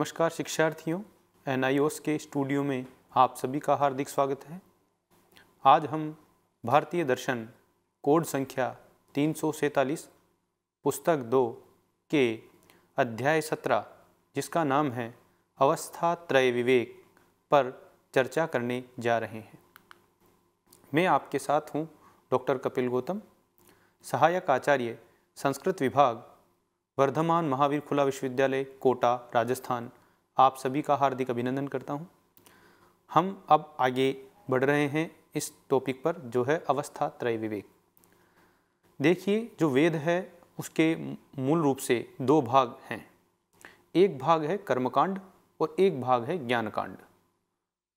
नमस्कार शिक्षार्थियों एन के स्टूडियो में आप सभी का हार्दिक स्वागत है आज हम भारतीय दर्शन कोड संख्या तीन पुस्तक दो के अध्याय सत्रह जिसका नाम है अवस्था त्रय विवेक पर चर्चा करने जा रहे हैं मैं आपके साथ हूं डॉक्टर कपिल गौतम सहायक आचार्य संस्कृत विभाग वर्धमान महावीर खुला विश्वविद्यालय कोटा राजस्थान आप सभी का हार्दिक अभिनंदन करता हूँ हम अब आगे बढ़ रहे हैं इस टॉपिक पर जो है अवस्था त्रय विवेक देखिए जो वेद है उसके मूल रूप से दो भाग हैं एक भाग है कर्मकांड और एक भाग है ज्ञानकांड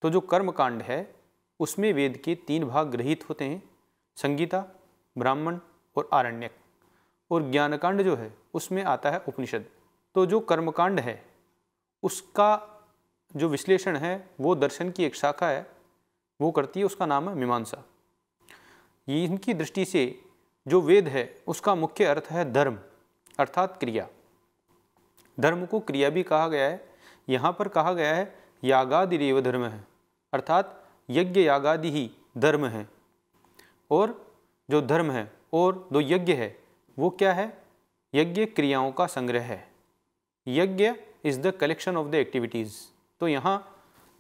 तो जो कर्मकांड है उसमें वेद के तीन भाग गृहित होते हैं संगीता ब्राह्मण और आरण्यक और ज्ञानकांड जो है उसमें आता है उपनिषद तो जो कर्मकांड है उसका जो विश्लेषण है वो दर्शन की एक शाखा है वो करती है उसका नाम है मीमांसा इनकी दृष्टि से जो वेद है उसका मुख्य अर्थ है धर्म अर्थात क्रिया धर्म को क्रिया भी कहा गया है यहाँ पर कहा गया है यागादि रेव धर्म है अर्थात यज्ञ यागादि ही धर्म है और जो धर्म है और जो यज्ञ है वो क्या है यज्ञ क्रियाओं का संग्रह है yagya is the collection of the activities तो यहाँ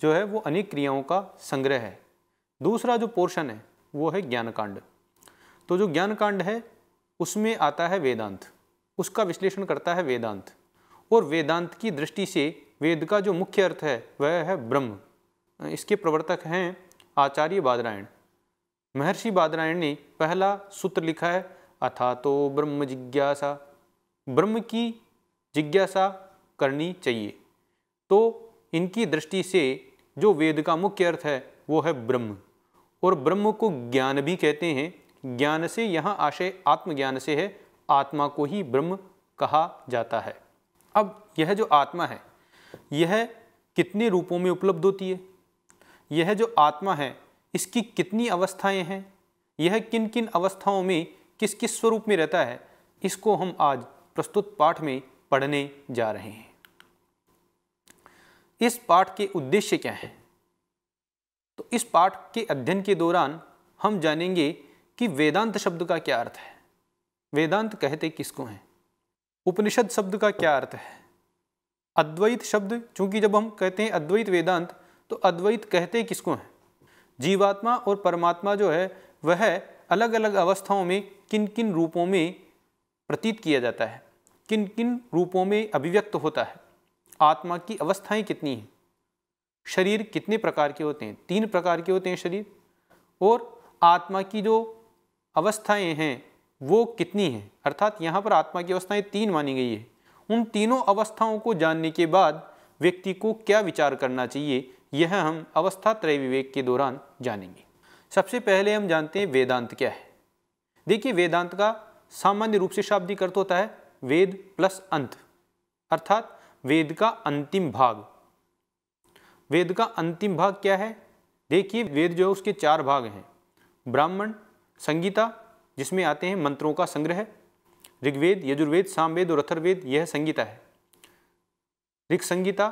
जो है वो अनेक क्रियाओं का संग्रह है दूसरा जो पोर्शन है वो है ज्ञानकांड तो जो ज्ञानकांड है उसमें आता है वेदांत उसका विश्लेषण करता है वेदांत और वेदांत की दृष्टि से वेद का जो मुख्य अर्थ है वह है ब्रह्म इसके प्रवर्तक हैं आचार्य बादरायण महर्षि बादरायण ने पहला सूत्र लिखा है अथा तो ब्रह्म जिज्ञासा ब्रह्म की जिज्ञासा करनी चाहिए तो इनकी दृष्टि से जो वेद का मुख्य अर्थ है वो है ब्रह्म और ब्रह्म को ज्ञान भी कहते हैं ज्ञान से यहाँ आशय आत्मज्ञान से है आत्मा को ही ब्रह्म कहा जाता है अब यह जो आत्मा है यह कितने रूपों में उपलब्ध होती है यह जो आत्मा है इसकी कितनी अवस्थाएं हैं यह किन किन अवस्थाओं में किस किस स्वरूप में रहता है इसको हम आज प्रस्तुत पाठ में पढ़ने जा रहे हैं इस पाठ के उद्देश्य क्या है तो इस पाठ के अध्ययन के दौरान हम जानेंगे कि वेदांत शब्द का क्या अर्थ है वेदांत कहते किसको हैं उपनिषद शब्द का क्या अर्थ है अद्वैत शब्द चूंकि जब हम कहते हैं अद्वैत वेदांत तो अद्वैत कहते किसको हैं जीवात्मा और परमात्मा जो है वह अलग अलग अवस्थाओं में किन किन रूपों में प्रतीत किया जाता है किन किन रूपों में अभिव्यक्त होता है आत्मा की अवस्थाएं कितनी हैं शरीर कितने प्रकार के होते हैं तीन प्रकार के होते हैं शरीर और आत्मा की जो अवस्थाएं हैं वो कितनी हैं अर्थात यहाँ पर आत्मा की अवस्थाएं तीन मानी गई है उन तीनों अवस्थाओं को जानने के बाद व्यक्ति को क्या विचार करना चाहिए यह हम अवस्था त्रय विवेक के दौरान जानेंगे सबसे पहले हम जानते हैं वेदांत क्या है देखिए वेदांत का सामान्य रूप से शाब्दिक अर्थ होता है वेद प्लस अंत अर्थात वेद का अंतिम भाग वेद का अंतिम भाग क्या है देखिए वेद जो है उसके चार भाग हैं ब्राह्मण संगीता जिसमें आते हैं मंत्रों का संग्रह ऋग्वेद यजुर्वेद सामवेद और अथर्वेद यह संगीता है ऋग संगीता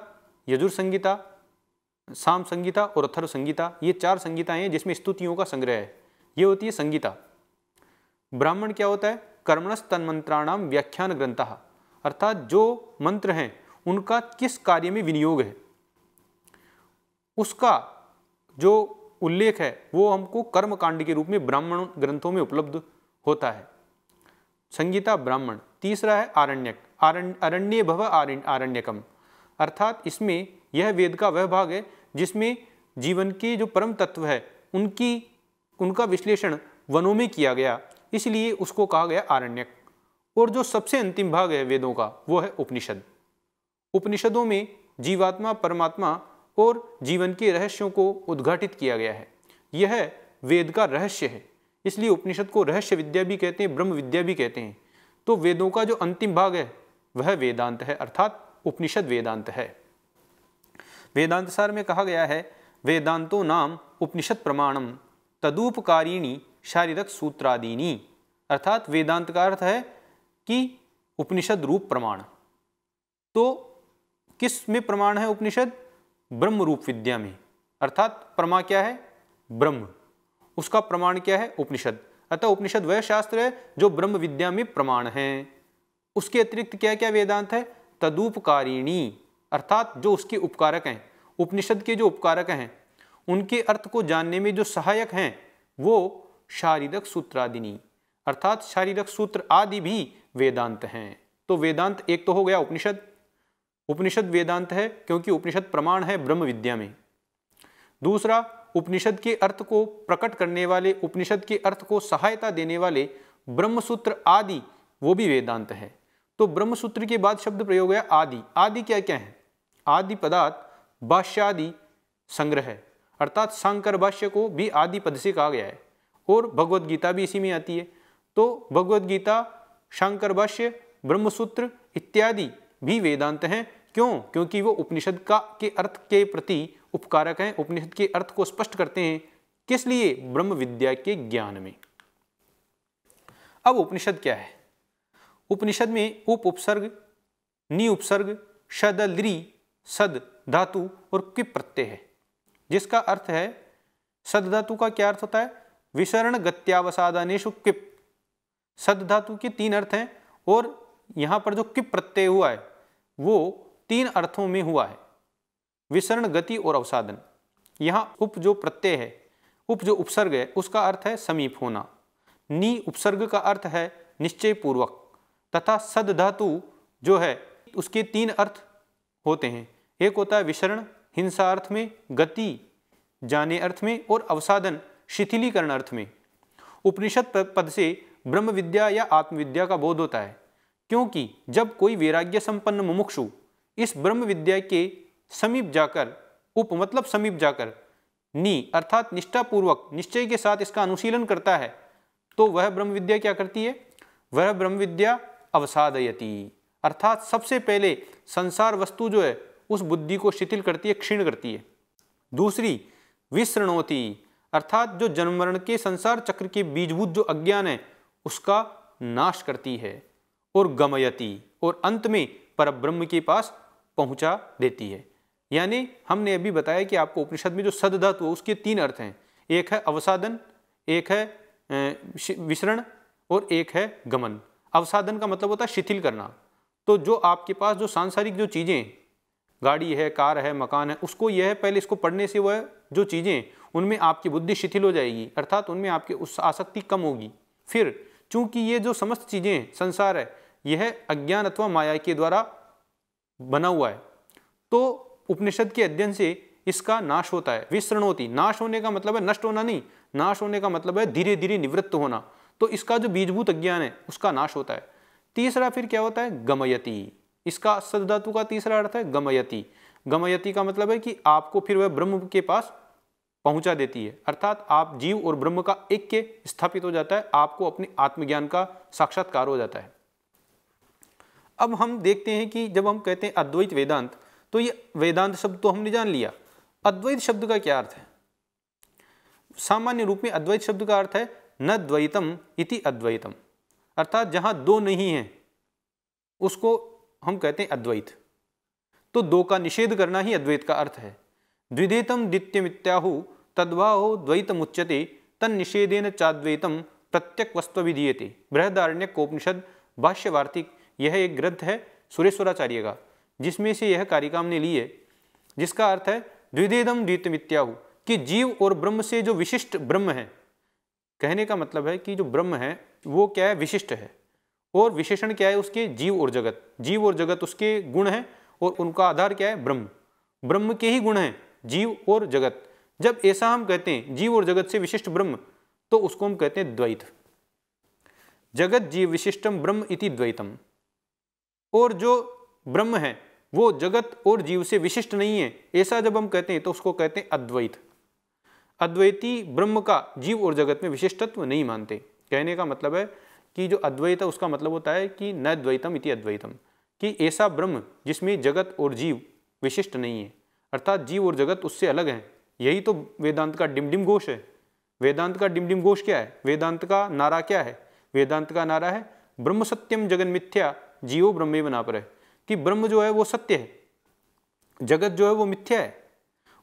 यजुर संगीता साम संगीता और अथर्व संगीता ये चार संगीताएं हैं जिसमें स्तुतियों का संग्रह है ये होती है संगीता ब्राह्मण क्या होता है कर्मणस्तन मंत्राणाम व्याख्यान ग्रंथ अर्थात जो मंत्र हैं उनका किस कार्य में विनियोग है उसका जो उल्लेख है वो हमको कर्म कांड के रूप में ब्राह्मण ग्रंथों में उपलब्ध होता है संगीता ब्राह्मण तीसरा है आरण्यक अरण्य भव आरण्यकम अर्थात इसमें यह वेद का वह भाग है जिसमें जीवन के जो परम तत्व है उनकी उनका विश्लेषण वनों में किया गया इसलिए उसको कहा गया आरण्यक और जो सबसे अंतिम भाग है वेदों का वो है उपनिषद उपनिषदों में जीवात्मा परमात्मा और जीवन के रहस्यों को उद्घाटित किया गया है यह वेद का रहस्य है इसलिए उपनिषद को रहस्य विद्या भी कहते हैं ब्रह्म विद्या भी कहते हैं तो वेदों का जो अंतिम भाग है वह वेदांत है अर्थात उपनिषद वेदांत है वेदांत सार में कहा गया है वेदांतो नाम उपनिषद प्रमाणम तदुपकारिणी शारीरक सूत्रादीनी अर्थात वेदांत का अर्थ है कि उपनिषद रूप प्रमाण तो किस में प्रमाण है उपनिषद ब्रह्म रूप विद्या में अर्थात प्रमा क्या है ब्रह्म उसका प्रमाण क्या है उपनिषद अतः उपनिषद वह शास्त्र है जो ब्रह्म विद्या में प्रमाण है उसके अतिरिक्त क्या क्या वेदांत है तदुपकारिणी अर्थात जो उसके उपकारक हैं उपनिषद के जो उपकारक हैं उनके अर्थ को जानने में जो सहायक हैं वो शारीरक सूत्रादिनी अर्थात शारीरक सूत्र आदि भी वेदांत हैं तो वेदांत एक तो हो गया उपनिषद उपनिषद वेदांत है क्योंकि उपनिषद प्रमाण है ब्रह्म विद्या में दूसरा उपनिषद के अर्थ को प्रकट करने वाले उपनिषद के अर्थ को सहायता देने वाले ब्रह्मसूत्र आदि वो भी वेदांत है तो ब्रह्मसूत्र के बाद शब्द प्रयोग है आदि आदि क्या क्या है आदि पदार्थ भाष्यादि संग्रह अर्थात शंकर भाष्य को भी आदि पद से कहा गया है और भगवत गीता भी इसी में आती है तो भगवत गीता शंकर भाष्य ब्रह्मसूत्र इत्यादि भी वेदांत हैं क्यों क्योंकि वो उपनिषद का के अर्थ के प्रति उपकारक हैं उपनिषद के अर्थ को स्पष्ट करते हैं किस लिए ब्रह्म विद्या के ज्ञान में अब उपनिषद क्या है उपनिषद में उप उपसर्ग नि उपसर्ग शद सद धातु और कि प्रत्यय है जिसका अर्थ है सद धातु का क्या अर्थ होता है विसरण गत्यावसादानेशु किप सद धातु के तीन अर्थ हैं और यहाँ पर जो किप प्रत्यय हुआ है वो तीन अर्थों में हुआ है विसरण गति और अवसादन यहाँ उप जो प्रत्यय है उप जो उपसर्ग है उसका अर्थ है समीप होना नी उपसर्ग का अर्थ है निश्चय पूर्वक तथा सद धातु जो है उसके तीन अर्थ होते हैं एक होता है विसरण हिंसा अर्थ में गति जाने अर्थ में और अवसादन शिथिलीकरण अर्थ में उपनिषद पद से ब्रह्म विद्या या आत्मविद्या का बोध होता है क्योंकि जब कोई वैराग्य संपन्न मुमुक्षु इस ब्रह्म विद्या के समीप जाकर उप मतलब समीप जाकर नी अर्थात निष्ठापूर्वक निश्चय के साथ इसका अनुशीलन करता है तो वह ब्रह्म विद्या क्या करती है वह ब्रह्म विद्या अवसादयती अर्थात सबसे पहले संसार वस्तु जो है उस बुद्धि को शिथिल करती है क्षीण करती है दूसरी विश्रणोती अर्थात जो जन्म मरण के संसार चक्र के बीजभूत जो अज्ञान है उसका नाश करती है और गमयती और अंत में परब्रह्म के पास पहुंचा देती है यानी हमने अभी बताया कि आपको उपनिषद में जो सदधत्व उसके तीन अर्थ हैं एक है अवसादन एक है विसरण और एक है गमन अवसादन का मतलब होता है शिथिल करना तो जो आपके पास जो सांसारिक जो चीज़ें गाड़ी है कार है मकान है उसको यह है पहले इसको पढ़ने से वह जो चीज़ें उनमें आपकी बुद्धि शिथिल हो जाएगी अर्थात उनमें आपकी उस आसक्ति कम होगी फिर चूंकि ये जो समस्त चीज़ें संसार है यह अज्ञान अथवा माया के द्वारा बना हुआ है तो उपनिषद के अध्ययन से इसका नाश होता है होती नाश होने का मतलब है नष्ट होना नहीं नाश होने का मतलब है धीरे धीरे निवृत्त होना तो इसका जो बीजभूत अज्ञान है उसका नाश होता है तीसरा फिर क्या होता है गमयती इसका सदधातु का तीसरा अर्थ है गमयति गमयति का मतलब है कि आपको फिर वह ब्रह्म के पास पहुंचा देती है अर्थात आप जीव और ब्रह्म का एक के स्थापित हो जाता है आपको अपने आत्मज्ञान का साक्षात्कार हो जाता है अब हम देखते हैं कि जब हम कहते हैं अद्वैत वेदांत तो ये वेदांत शब्द तो हमने जान लिया अद्वैत शब्द का क्या अर्थ है सामान्य रूप में अद्वैत शब्द का अर्थ है न द्वैतम इति अद्वैतम अर्थात जहां दो नहीं है उसको हम कहते हैं अद्वैत तो दो का निषेध करना ही अद्वैत का अर्थ है द्विधेतम द्वित्यमित्याहु तद्वाहो द्वैत मुच्यते तन निषेधेन चाद्वैतम प्रत्यक वस्तु विधीयते बृहदारण्य कोपनिषद भाष्यवार्तिक यह एक ग्रंथ है सुरेश्वराचार्य का जिसमें से यह कार्यक्रम ने लिए जिसका अर्थ है द्विधेदम द्वितमित्याहु कि जीव और ब्रह्म से जो विशिष्ट ब्रह्म है कहने का मतलब है कि जो ब्रह्म है वो क्या है विशिष्ट है और विशेषण क्या है उसके जीव और जगत जीव और जगत उसके गुण हैं और उनका आधार क्या है ब्रह्म ब्रह्म के ही गुण हैं जीव और जगत जब ऐसा हम कहते हैं जीव और जगत से विशिष्ट ब्रह्म तो उसको हम कहते हैं द्वैत जगत जीव विशिष्टम ब्रह्म इति द्वैतम और जो ब्रह्म है वो जगत और जीव से विशिष्ट नहीं है ऐसा जब हम कहते हैं तो उसको कहते हैं अद्वैत अद्वैती ब्रह्म का जीव और जगत में विशिष्टत्व नहीं मानते कहने का मतलब है कि जो अद्वैत है उसका मतलब होता है कि न द्वैतम इति अद्वैतम कि ऐसा ब्रह्म जिसमें जगत और जीव विशिष्ट नहीं है अर्थात जीव और जगत उससे अलग हैं यही तो वेदांत का डिमडिम घोष है वेदांत का डिमडिम घोष क्या है वेदांत का नारा क्या है वेदांत का नारा है ब्रह्म सत्यम जगन मिथ्या जीवो ब्रह्मे बना पर है कि ब्रह्म जो है वो सत्य है जगत जो है वो मिथ्या है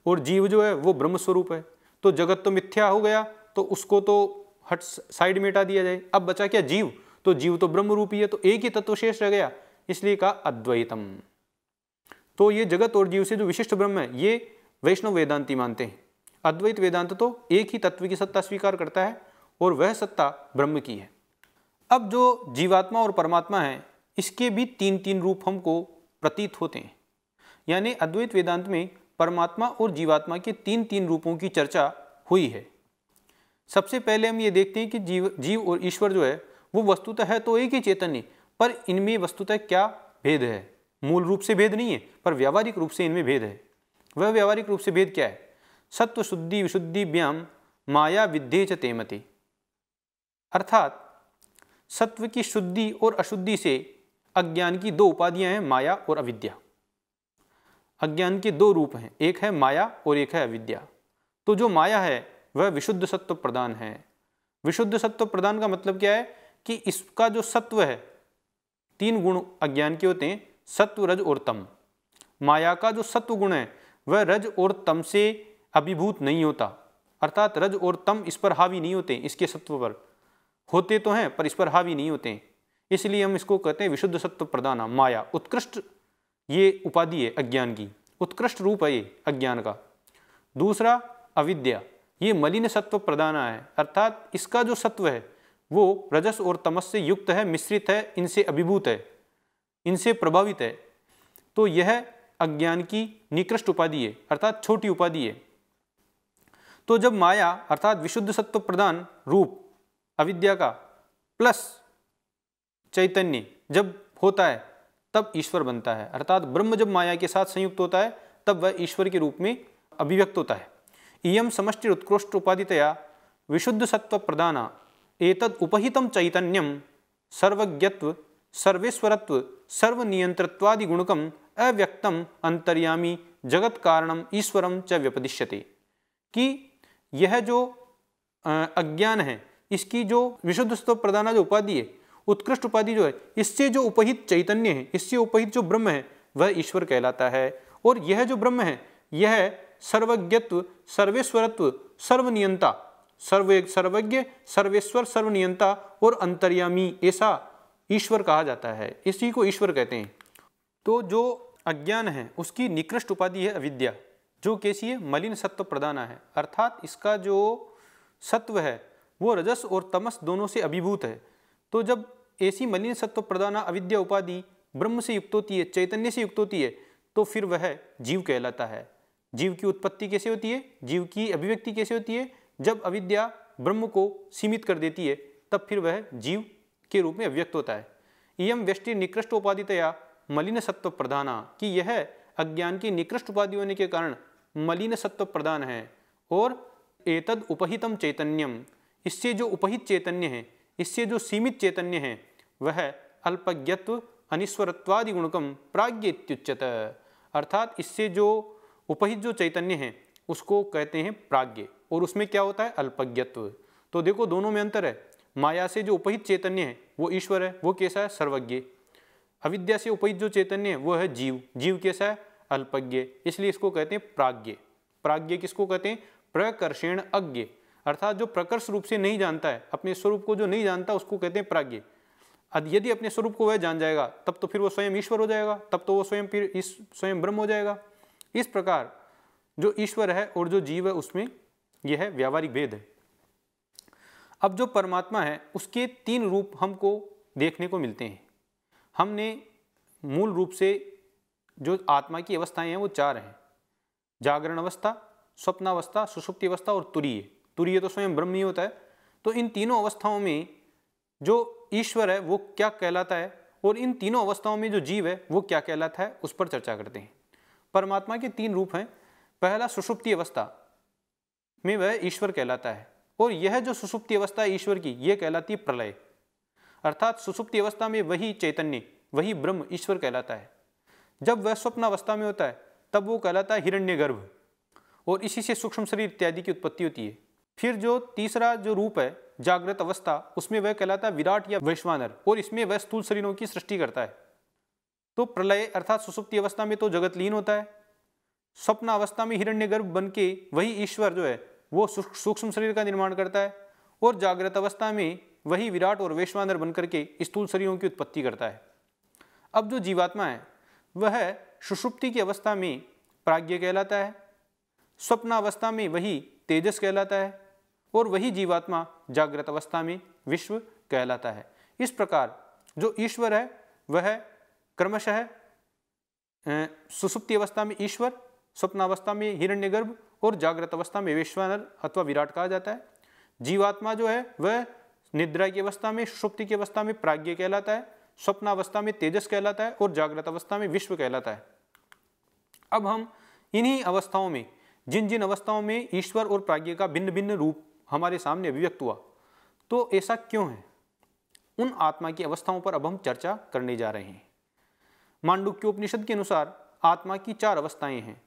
और जीव जो है वो ब्रह्म स्वरूप है तो जगत तो मिथ्या हो गया तो उसको तो हट साइड में हटा दिया जाए अब बचा क्या जीव तो जीव तो ब्रह्म रूपी है तो एक ही तत्व शेष रह गया इसलिए कहा अद्वैतम तो ये जगत और जीव से जो विशिष्ट ब्रह्म है ये वैष्णव वेदांति मानते हैं अद्वैत वेदांत तो एक ही तत्व की सत्ता स्वीकार करता है और वह सत्ता ब्रह्म की है अब जो जीवात्मा और परमात्मा है इसके भी तीन तीन रूप हमको प्रतीत होते हैं यानी अद्वैत वेदांत में परमात्मा और जीवात्मा के तीन तीन रूपों की चर्चा हुई है सबसे पहले हम ये देखते हैं कि जीव जीव और ईश्वर जो है वो वस्तुतः है तो एक ही चैतन्य पर इनमें वस्तुतः क्या भेद है मूल रूप से भेद नहीं है पर व्यावहारिक रूप से इनमें भेद है वह व्यावहारिक रूप से भेद क्या है सत्व शुद्धि विशुद्धि व्याम माया विद्ये च तेमती अर्थात सत्व की शुद्धि और अशुद्धि से अज्ञान की दो उपाधियां हैं माया और अविद्या अज्ञान के दो रूप हैं एक है माया और एक है अविद्या तो जो माया है वह विशुद्ध सत्व प्रदान है विशुद्ध सत्व प्रदान का मतलब क्या है कि इसका जो सत्व है तीन गुण अज्ञान के होते हैं सत्व रज और तम माया का जो सत्व गुण है वह रज और तम से अभिभूत नहीं होता अर्थात रज और तम इस पर हावी नहीं होते इसके सत्व पर होते तो हैं पर इस पर हावी नहीं होते इसलिए हम इसको कहते हैं विशुद्ध सत्व प्रदान माया उत्कृष्ट ये उपाधि है अज्ञान की उत्कृष्ट रूप है ये अज्ञान का दूसरा अविद्या ये मलिन सत्व प्रदाना है अर्थात इसका जो सत्व है वो रजस और तमस से युक्त है मिश्रित है इनसे अभिभूत है इनसे प्रभावित है तो यह अज्ञान की निकृष्ट उपाधि है अर्थात छोटी उपाधि है तो जब माया अर्थात विशुद्ध सत्व प्रदान रूप अविद्या का प्लस चैतन्य जब होता है तब ईश्वर बनता है अर्थात ब्रह्म जब माया के साथ संयुक्त होता है तब वह ईश्वर के रूप में अभिव्यक्त होता है इं समिरोत्कृष्ट उपाधितया विशुद्धसत्वप्रदाना एतद् उपहितं चैतन्यम सर्वज्ञत्व सर्वेस्वरत्व सर्वनियंत्रत्वादिगुणकम अव्यक्त अंतर्यामी जगत कारण ईश्वरम च व्यपदिश्यते कि यह जो अज्ञान है इसकी जो विशुद्ध स्तव प्रदाना जो उपाधि है उत्कृष्ट उपाधि जो है इससे जो उपहित चैतन्य है इससे उपहित जो ब्रह्म है वह ईश्वर कहलाता है और यह जो ब्रह्म है यह सर्वज्ञत्व सर्वेश्वरत्व सर्वनियंता सर्व सर्वज्ञ सर्वेश्वर सर्वनियंता और अंतर्यामी ऐसा ईश्वर कहा जाता है इसी को ईश्वर कहते हैं तो जो अज्ञान है उसकी निकृष्ट उपाधि है अविद्या जो कैसी है मलिन सत्व प्रदाना है अर्थात इसका जो सत्व है वो रजस और तमस दोनों से अभिभूत है तो जब ऐसी मलिन सत्व प्रदाना अविद्या उपाधि ब्रह्म से युक्त होती है चैतन्य से युक्त होती है तो फिर वह जीव कहलाता है जीव की उत्पत्ति कैसे होती है जीव की अभिव्यक्ति कैसे होती है जब अविद्या ब्रह्म को सीमित कर देती है तब फिर वह जीव के रूप में अव्यक्त होता है इम व्यष्टि निकृष्ट उपाधितया मलिन सत्व प्रधाना कि यह अज्ञान की निकृष्ट उपाधि होने के कारण मलिन सत्व प्रधान है और एतद उपहितम चैतन्यम इससे जो उपहित चैतन्य है इससे जो सीमित चैतन्य है वह अल्पज्ञत्व अनिस्वरत्वादि गुणकम प्राज्ञ इत्युच्यत अर्थात इससे जो उपहित जो चैतन्य है उसको कहते हैं प्राज्ञ और उसमें क्या होता है अल्पज्ञत्व तो देखो दोनों में अंतर है माया से जो उपहित चैतन्य है वो ईश्वर है वो कैसा है सर्वज्ञ अविद्या से उपहित जो चैतन्य है वो है जीव जीव कैसा है अल्पज्ञ इसलिए इसको कहते हैं प्राज्ञ प्राज्ञ किसको कहते हैं प्रकर्षण अज्ञ अर्थात जो प्रकर्ष रूप से नहीं जानता है अपने स्वरूप को जो नहीं जानता उसको कहते हैं प्राज्ञ यदि अपने स्वरूप को वह जान जाएगा तब तो फिर वो स्वयं ईश्वर हो जाएगा तब तो वो स्वयं फिर इस स्वयं ब्रह्म हो जाएगा इस प्रकार जो ईश्वर है और जो जीव है उसमें यह है व्यावहारिक भेद है अब जो परमात्मा है उसके तीन रूप हमको देखने को मिलते हैं हमने मूल रूप से जो आत्मा की अवस्थाएं हैं वो चार हैं जागरण अवस्था स्वप्नावस्था सुषुप्ति अवस्था और तुरीय तुरीय तो स्वयं ब्रह्म ही होता है तो इन तीनों अवस्थाओं में जो ईश्वर है वो क्या कहलाता है और इन तीनों अवस्थाओं में जो जीव है वो क्या कहलाता है उस पर चर्चा करते हैं परमात्मा के तीन रूप हैं पहला सुषुप्ति अवस्था में वह ईश्वर कहलाता है और यह जो सुषुप्ति अवस्था है ईश्वर की यह कहलाती है प्रलय अर्थात सुषुप्ति अवस्था में वही चैतन्य वही ब्रह्म ईश्वर कहलाता है जब वह स्वप्न अवस्था में होता है तब वो कहलाता है हिरण्य गर्भ और इसी से सूक्ष्म शरीर इत्यादि की उत्पत्ति होती है फिर जो तीसरा जो रूप है जागृत अवस्था उसमें वह कहलाता है विराट या वैश्वानर और इसमें वह स्थूल शरीरों की सृष्टि करता है तो प्रलय अर्थात सुसुप्ति अवस्था में तो जगत लीन होता है स्वप्न अवस्था में हिरण्यगर्भ बन के वही ईश्वर जो है वो सूक्ष्म शरीर का निर्माण करता है और जागृत अवस्था में वही विराट और वैश्वानर बनकर के स्थूल शरीरों की उत्पत्ति करता है अब जो जीवात्मा है वह सुषुप्ति की अवस्था में प्राज्ञ कहलाता है स्वप्न अवस्था में वही तेजस कहलाता है और वही जीवात्मा जागृत अवस्था में विश्व कहलाता है इस प्रकार जो ईश्वर है वह क्रमशः सुसुप्ति अवस्था में ईश्वर स्वप्नावस्था में हिरण्यगर्भ और जागृत अवस्था में विश्वानर अथवा विराट कहा जाता है जीवात्मा जो है वह निद्रा की अवस्था में सुप्ति की अवस्था में प्राज्ञ कहलाता है स्वप्नावस्था में तेजस कहलाता है और जागृत अवस्था में विश्व कहलाता है अब हम इन्हीं अवस्थाओं में जिन जिन अवस्थाओं में ईश्वर और प्राज्ञ का भिन्न भिन्न रूप हमारे सामने अभिव्यक्त हुआ तो ऐसा क्यों है उन आत्मा की अवस्थाओं पर अब हम चर्चा करने जा रहे हैं मांडुक्य उपनिषद के अनुसार आत्मा की चार अवस्थाएं हैं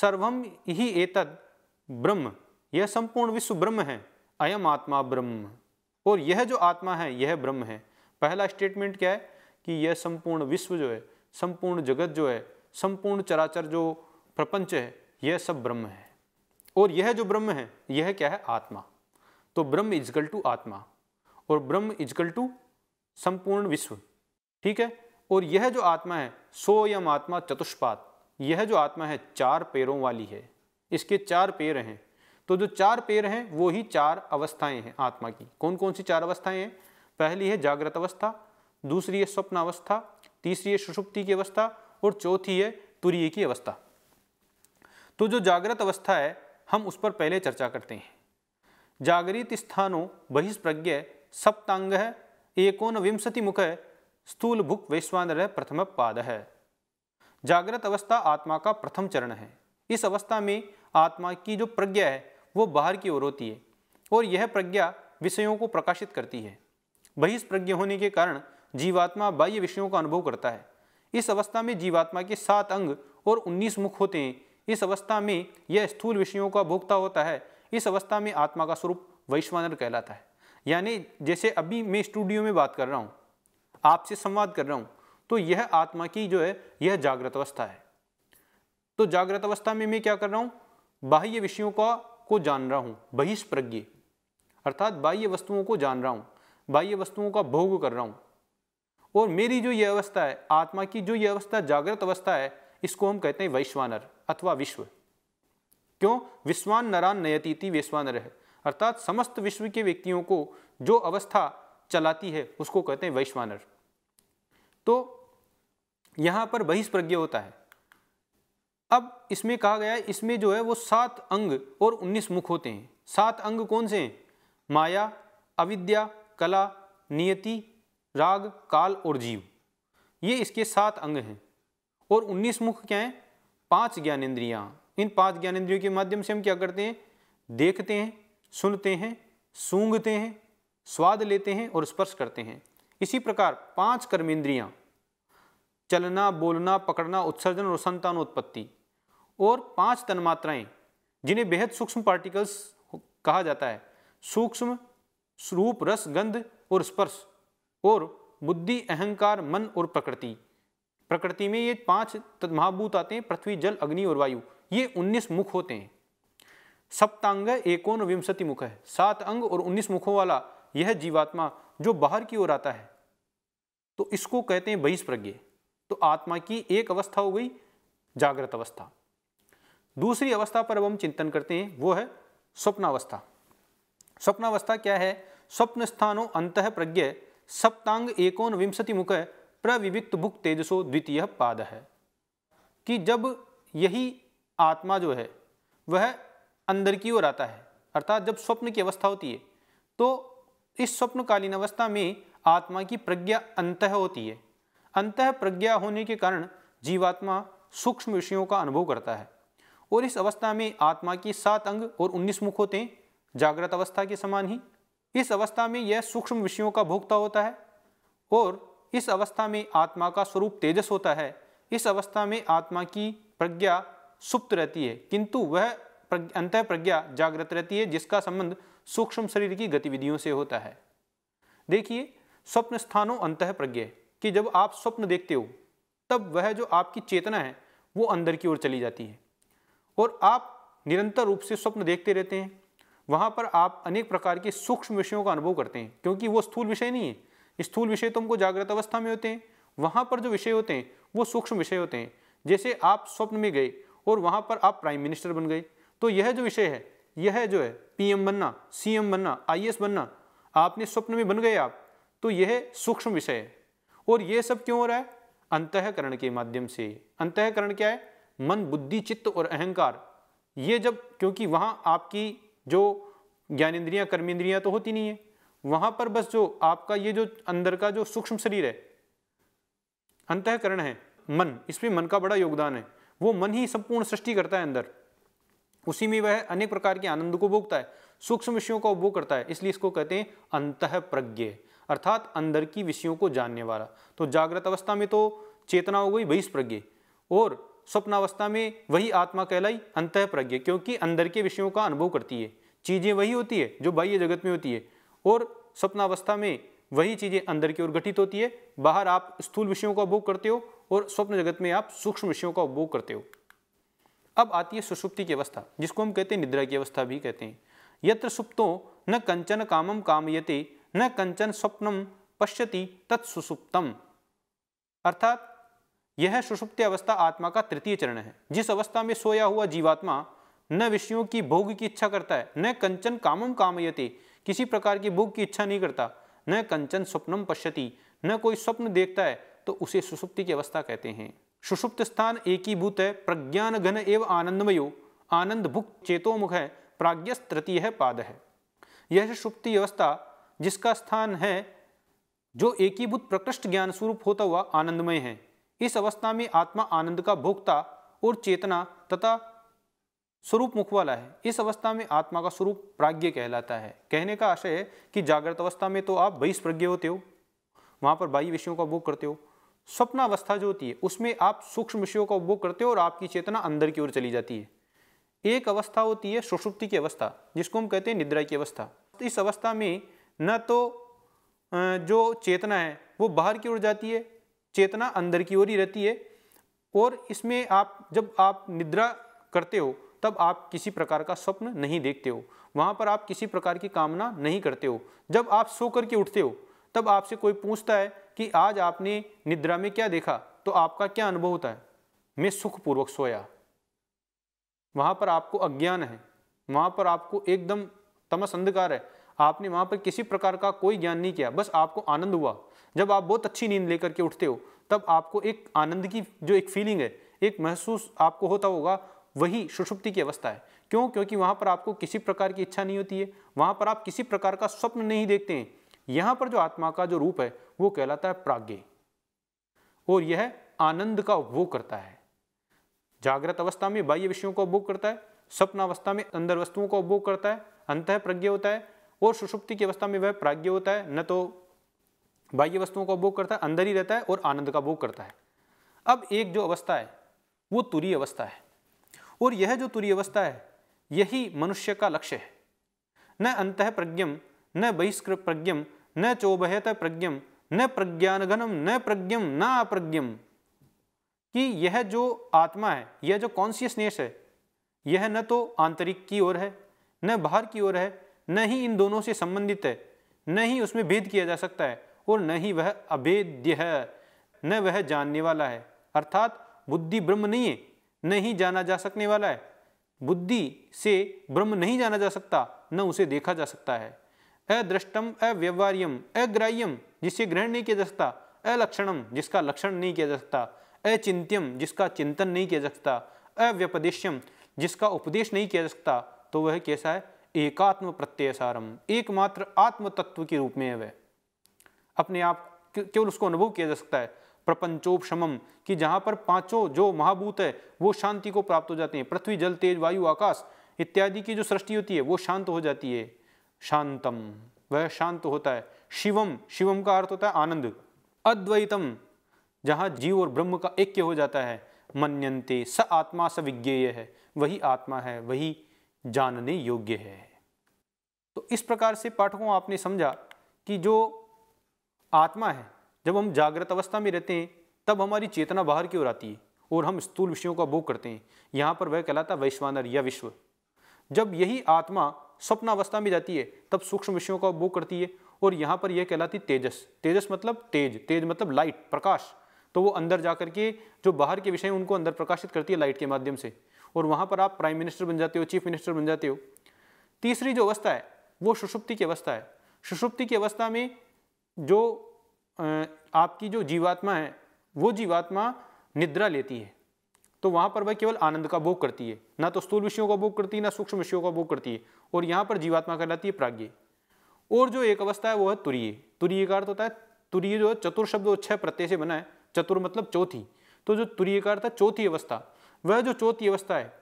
सर्वम ही एतद ब्रह्म यह संपूर्ण विश्व ब्रह्म है अयम आत्मा ब्रह्म और यह जो आत्मा है यह ब्रह्म है पहला स्टेटमेंट क्या है कि यह संपूर्ण विश्व जो है संपूर्ण जगत जो है संपूर्ण चराचर जो प्रपंच है यह सब ब्रह्म है और यह जो ब्रह्म है यह क्या है आत्मा तो ब्रह्म इजकल टू आत्मा और ब्रह्म इजकल टू संपूर्ण विश्व ठीक है और यह जो आत्मा है सोयम आत्मा चतुष्पात यह जो आत्मा है चार पैरों वाली है इसके चार पैर हैं तो जो चार पैर हैं वो ही चार अवस्थाएं हैं आत्मा की कौन कौन सी चार अवस्थाएं हैं पहली है जागृत अवस्था दूसरी है स्वप्न अवस्था तीसरी है सुषुप्ति की अवस्था और चौथी है तुरीय की अवस्था तो जो जागृत अवस्था है हम उस पर पहले चर्चा करते हैं जागृत स्थानों बहिष्प्रज्ञ सप्तांग है एकोन विंशति मुख है स्थूल भुक वैश्वानर प्रथम पाद है जागृत अवस्था आत्मा का प्रथम चरण है इस अवस्था में आत्मा की जो प्रज्ञा है वो बाहर की ओर होती है और यह प्रज्ञा विषयों को प्रकाशित करती है बहिष् प्रज्ञ होने के कारण जीवात्मा बाह्य विषयों का अनुभव करता है इस अवस्था में जीवात्मा के सात अंग और उन्नीस मुख होते हैं इस अवस्था में यह स्थूल विषयों का भोक्ता होता है इस अवस्था में आत्मा का स्वरूप वैश्वानर कहलाता है यानी जैसे अभी मैं स्टूडियो में बात कर रहा हूँ आपसे संवाद कर रहा हूँ तो यह आत्मा की जो है यह जागृत अवस्था है तो जागृत अवस्था में मैं क्या कर रहा हूँ बाह्य विषयों का को जान रहा हूँ बहिष्प्रज्ञ अर्थात बाह्य वस्तुओं को जान रहा हूँ बाह्य वस्तुओं का भोग कर रहा हूँ और मेरी जो यह अवस्था है आत्मा की जो यह अवस्था जागृत अवस्था है इसको हम कहते हैं वैश्वानर अथवा विश्व क्यों विश्वान नरान नयती वैश्वानर है अर्थात समस्त विश्व के व्यक्तियों को जो अवस्था चलाती है उसको कहते हैं वैश्वानर तो यहां पर बहिष्प्रज्ञ होता है अब इसमें कहा गया है इसमें जो है वो सात अंग और उन्नीस मुख होते हैं सात अंग कौन से हैं माया अविद्या कला नियति राग काल और जीव ये इसके सात अंग हैं और उन्नीस मुख क्या हैं पांच ज्ञानेन्द्रियाँ इन पांच ज्ञानेन्द्रियों के माध्यम से हम क्या करते हैं देखते हैं सुनते हैं सूंघते हैं स्वाद लेते हैं और स्पर्श करते हैं इसी प्रकार पांच इंद्रियां चलना बोलना पकड़ना उत्सर्जन और संतान उत्पत्ति और पांच तन्मात्राएं जिन्हें बेहद सूक्ष्म पार्टिकल्स कहा जाता है सूक्ष्म रूप रस गंध और स्पर्श और बुद्धि अहंकार मन और प्रकृति प्रकृति में ये पांच महाभूत आते हैं पृथ्वी जल अग्नि और वायु ये उन्नीस मुख होते हैं सप्तांग एकोन विंशति मुख है सात अंग और उन्नीस मुखों वाला यह जीवात्मा जो बाहर की ओर आता है तो इसको कहते हैं बहिष प्रज्ञ तो आत्मा की एक अवस्था हो गई जागृत अवस्था दूसरी अवस्था पर अब हम चिंतन करते हैं वो है स्वप्नावस्था स्वप्नावस्था क्या है स्वप्न स्थानो अंत प्रज्ञ सप्तांग एकोन विंशति मुख प्रविविक्त भुक्त तेजसो द्वितीय पाद है कि जब यही आत्मा जो है वह अंदर की ओर आता है अर्थात जब स्वप्न की अवस्था होती है तो इस स्वप्नकालीन अवस्था में आत्मा की प्रज्ञा अंत होती है अंत प्रज्ञा होने के कारण जीवात्मा सूक्ष्म विषयों का अनुभव करता है और इस अवस्था में आत्मा की सात अंग और उन्नीस मुख होते हैं जागृत अवस्था के समान ही इस अवस्था में यह सूक्ष्म विषयों का भोक्ता होता है और इस अवस्था में आत्मा का स्वरूप तेजस होता है इस अवस्था में आत्मा की प्रज्ञा सुप्त रहती है किंतु वह अंत प्रज्ञा जागृत रहती है जिसका संबंध सूक्ष्म शरीर की गतिविधियों से होता है देखिए स्वप्न स्थानों अंत प्रज्ञ कि जब आप स्वप्न देखते हो तब वह जो आपकी चेतना है वो अंदर की ओर चली जाती है और आप निरंतर रूप से स्वप्न देखते रहते हैं वहाँ पर आप अनेक प्रकार के सूक्ष्म विषयों का अनुभव करते हैं क्योंकि वो स्थूल विषय नहीं है स्थूल विषय तो हमको जागृत अवस्था में होते हैं वहाँ पर जो विषय होते हैं वो सूक्ष्म विषय होते हैं जैसे आप स्वप्न में गए और वहाँ पर आप प्राइम मिनिस्टर बन गए तो यह जो विषय है यह जो है पीएम बनना सीएम बनना आईएएस बनना आपने स्वप्न में बन गए आप तो यह सूक्ष्म विषय है और यह सब क्यों हो रहा है अंतकरण के माध्यम से अंतकरण क्या है मन बुद्धि चित्त और अहंकार ये जब क्योंकि वहां आपकी जो ज्ञानेन्द्रिया कर्मेंद्रिया तो होती नहीं है वहां पर बस जो आपका ये जो अंदर का जो सूक्ष्म शरीर है अंतकरण है मन इसमें मन का बड़ा योगदान है वो मन ही संपूर्ण सृष्टि करता है अंदर उसी में वह अनेक प्रकार के आनंद को भोगता है सूक्ष्म विषयों का उपभोग करता है इसलिए इसको कहते हैं अंत प्रज्ञ अर्थात अंदर की विषयों को जानने वाला तो जागृत अवस्था में तो चेतना हो गई बहिष प्रज्ञ और स्वप्नावस्था में वही आत्मा कहलाई अंत प्रज्ञ क्योंकि अंदर के विषयों का अनुभव करती है चीज़ें वही होती है जो बाह्य जगत में होती है और स्वप्नावस्था में वही चीज़ें अंदर की ओर गठित होती है बाहर आप स्थूल विषयों का उपभोग करते हो और स्वप्न जगत में आप सूक्ष्म विषयों का उपभोग करते हो अब आती है सुषुप्ति की अवस्था जिसको हम कहते हैं निद्रा की अवस्था भी कहते हैं यत्र सुप्तों न कंचन कामम कामयते न कंचन स्वप्नम पश्यति तत्सुषुप्तम अर्थात यह सुषुप्त अवस्था आत्मा का तृतीय चरण है जिस अवस्था में सोया हुआ जीवात्मा न विषयों की भोग की इच्छा करता है न कंचन कामम कामयते किसी प्रकार की भोग की इच्छा नहीं करता न कंचन स्वप्नम पश्यति न कोई स्वप्न देखता है तो उसे सुषुप्ति की अवस्था कहते हैं सुषुप्त स्थान एकीभूत है प्रज्ञान घन एवं आनंदमयो आनंद भुक्त चेतोमुख है तृतीय पाद है यह सुषुप्ति अवस्था जिसका स्थान है जो एकीभूत प्रकृष्ट ज्ञान स्वरूप होता हुआ आनंदमय है इस अवस्था में आत्मा आनंद का भोक्ता और चेतना तथा स्वरूप मुख वाला है इस अवस्था में आत्मा का स्वरूप प्राज्ञ कहलाता है कहने का आशय है कि जागृत अवस्था में तो आप बहिष प्रज्ञ होते हो वहाँ पर बाह्य विषयों का उपभोग करते हो स्वप्न अवस्था जो होती है उसमें आप सूक्ष्म विषयों का उपभोग करते हो और आपकी चेतना अंदर की ओर चली जाती है एक अवस्था होती है सुषुप्ति की अवस्था जिसको हम कहते हैं निद्रा की अवस्था इस अवस्था में न तो जो चेतना है वो बाहर की ओर जाती है चेतना अंदर की ओर ही रहती है और इसमें आप जब आप निद्रा करते हो तब आप किसी प्रकार का स्वप्न नहीं देखते हो वहाँ पर आप किसी प्रकार की कामना नहीं करते हो जब आप सो करके उठते हो तब आपसे कोई पूछता है कि आज आपने निद्रा में क्या देखा तो आपका क्या अनुभव होता है मैं सुखपूर्वक सोया वहाँ पर आपको अज्ञान है वहाँ पर आपको एकदम तमस अंधकार है आपने वहाँ पर किसी प्रकार का कोई ज्ञान नहीं किया बस आपको आनंद हुआ जब आप बहुत अच्छी नींद लेकर के उठते हो तब आपको एक आनंद की जो एक फीलिंग है एक महसूस आपको होता होगा वही सुषुप्ति की अवस्था है क्यों क्योंकि वहाँ पर आपको किसी प्रकार की इच्छा नहीं होती है वहाँ पर आप किसी प्रकार का स्वप्न नहीं देखते हैं यहाँ पर जो आत्मा का जो रूप है वो कहलाता है प्राज्ञ और यह आनंद का उपभोग करता है जागृत अवस्था में बाह्य विषयों का उपभोग करता है स्वप्न अवस्था में अंदर वस्तुओं का उपभोग करता है अंत प्रज्ञ होता है और सुषुप्ति की अवस्था में वह प्राज्ञ होता है न तो बाह्य वस्तुओं का उपभोग करता है अंदर ही रहता है और आनंद का भोग करता है अब एक जो अवस्था है वो तुरी अवस्था है और यह जो तुरी अवस्था है यही मनुष्य का लक्ष्य है न अंत प्रज्ञम न बहिष्कृत प्रज्ञम न चोबहत प्रज्ञम न प्रज्ञानगनम न प्रज्ञम न अप्रज्ञम कि यह जो आत्मा है यह जो कॉन्सियसनेस है यह न तो आंतरिक की ओर है न बाहर की ओर है न ही इन दोनों से संबंधित है न ही उसमें भेद किया जा सकता है और न ही वह अभेद्य है न वह जानने वाला है अर्थात बुद्धि ब्रह्म नहीं है न ही जाना जा सकने वाला है बुद्धि से ब्रह्म नहीं जाना जा सकता न उसे देखा जा सकता है अदृष्टम अव्यवहार्यम अग्राह्यम जिसे ग्रहण नहीं किया जा सकता अलक्षणम जिसका लक्षण नहीं किया जा सकता अचिंत्यम जिसका चिंतन नहीं किया जा सकता अव्यपदेश्यम जिसका उपदेश नहीं किया जा सकता तो वह कैसा है एकात्म प्रत्ययसारम एकमात्र आत्म तत्व के रूप में है वह अपने आप केवल उसको अनुभव किया जा सकता है प्रपंचोपम कि जहाँ पर पांचों जो महाभूत है वो शांति को प्राप्त हो जाते हैं पृथ्वी जल तेज वायु आकाश इत्यादि की जो सृष्टि होती है वो शांत हो जाती है शांतम वह शांत होता है शिवम शिवम का अर्थ होता है आनंद अद्वैतम जहाँ जीव और ब्रह्म का ऐक्य हो जाता है मन्यंते स आत्मा स विज्ञेय है वही आत्मा है वही जानने योग्य है तो इस प्रकार से पाठकों आपने समझा कि जो आत्मा है जब हम जागृत अवस्था में रहते हैं तब हमारी चेतना बाहर की ओर आती है और हम स्थूल विषयों का भोग करते हैं यहाँ पर वह कहलाता वैश्वानर या विश्व जब यही आत्मा स्वप्न अवस्था में जाती है तब सूक्ष्म विषयों का उपभोग करती है और यहाँ पर यह कहलाती तेजस तेजस मतलब तेज तेज मतलब लाइट प्रकाश तो वो अंदर जा के जो बाहर के विषय उनको अंदर प्रकाशित करती है लाइट के माध्यम से और वहाँ पर आप प्राइम मिनिस्टर बन जाते हो चीफ मिनिस्टर बन जाते हो तीसरी जो अवस्था है वो सुषुप्ति की अवस्था है सुषुप्ति की अवस्था में जो आपकी जो जीवात्मा है वो जीवात्मा निद्रा लेती है तो वहाँ पर वह केवल आनंद का भोग करती है ना तो स्थूल विषयों का भोग करती है ना सूक्ष्म विषयों का भोग करती है और यहाँ पर जीवात्मा कहलाती है प्राज्ञ और जो एक अवस्था है वो है तुरीय तुरीय का अर्थ होता है तुरीय जो है चतुर शब्द छह प्रत्यय से बना है चतुर मतलब चौथी तो जो तुरीय का अर्थ है चौथी अवस्था वह जो चौथी अवस्था है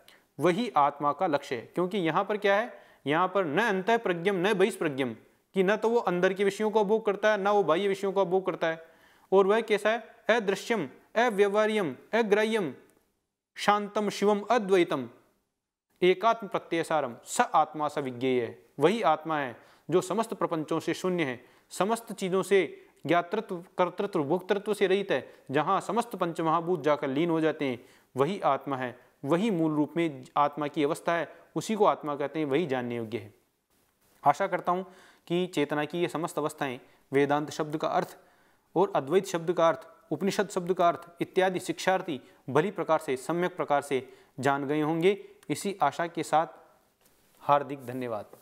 वही आत्मा का लक्ष्य है क्योंकि यहाँ पर क्या है यहाँ पर न अंत प्रज्ञम न बहिष प्रज्ञम कि न तो वो अंदर के विषयों को अभोग करता है न वो बाह्य विषयों का उपभोग करता है और वह कैसा है अदृश्यम अव्यवहार्यम अग्राह्यम शांतम शिवम अद्वैतम एकात्म प्रत्ययसारम स आत्मा स विज्ञेय है वही आत्मा है जो समस्त प्रपंचों से शून्य है समस्त चीज़ों से ज्ञातृत्व कर्तृत्व भोक्तृत्व से रहित है जहाँ समस्त पंचमहाभूत जाकर लीन हो जाते हैं वही आत्मा है वही मूल रूप में आत्मा की अवस्था है उसी को आत्मा कहते हैं वही जानने योग्य है आशा करता हूँ कि चेतना की ये समस्त अवस्थाएं वेदांत शब्द का अर्थ और अद्वैत शब्द का अर्थ उपनिषद शब्द का अर्थ इत्यादि शिक्षार्थी भली प्रकार से सम्यक प्रकार से जान गए होंगे इसी आशा के साथ हार्दिक धन्यवाद